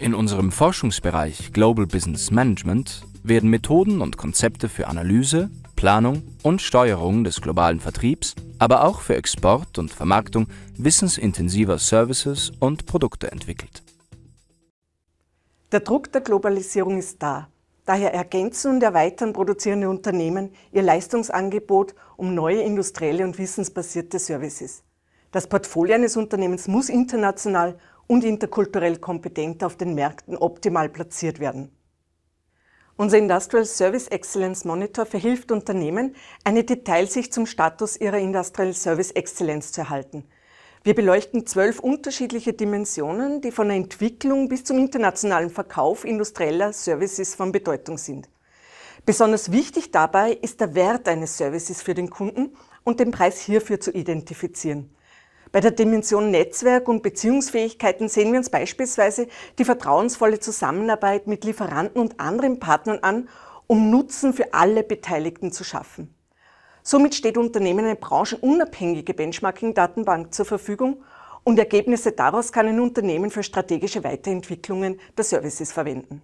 In unserem Forschungsbereich Global Business Management werden Methoden und Konzepte für Analyse, Planung und Steuerung des globalen Vertriebs, aber auch für Export und Vermarktung wissensintensiver Services und Produkte entwickelt. Der Druck der Globalisierung ist da. Daher ergänzen und erweitern produzierende Unternehmen ihr Leistungsangebot um neue industrielle und wissensbasierte Services. Das Portfolio eines Unternehmens muss international und interkulturell kompetent auf den Märkten optimal platziert werden. Unser Industrial Service Excellence Monitor verhilft Unternehmen, eine Detailsicht zum Status ihrer Industrial Service Excellence zu erhalten. Wir beleuchten zwölf unterschiedliche Dimensionen, die von der Entwicklung bis zum internationalen Verkauf industrieller Services von Bedeutung sind. Besonders wichtig dabei ist der Wert eines Services für den Kunden und den Preis hierfür zu identifizieren. Bei der Dimension Netzwerk und Beziehungsfähigkeiten sehen wir uns beispielsweise die vertrauensvolle Zusammenarbeit mit Lieferanten und anderen Partnern an, um Nutzen für alle Beteiligten zu schaffen. Somit steht Unternehmen eine branchenunabhängige Benchmarking-Datenbank zur Verfügung und Ergebnisse daraus kann ein Unternehmen für strategische Weiterentwicklungen der Services verwenden.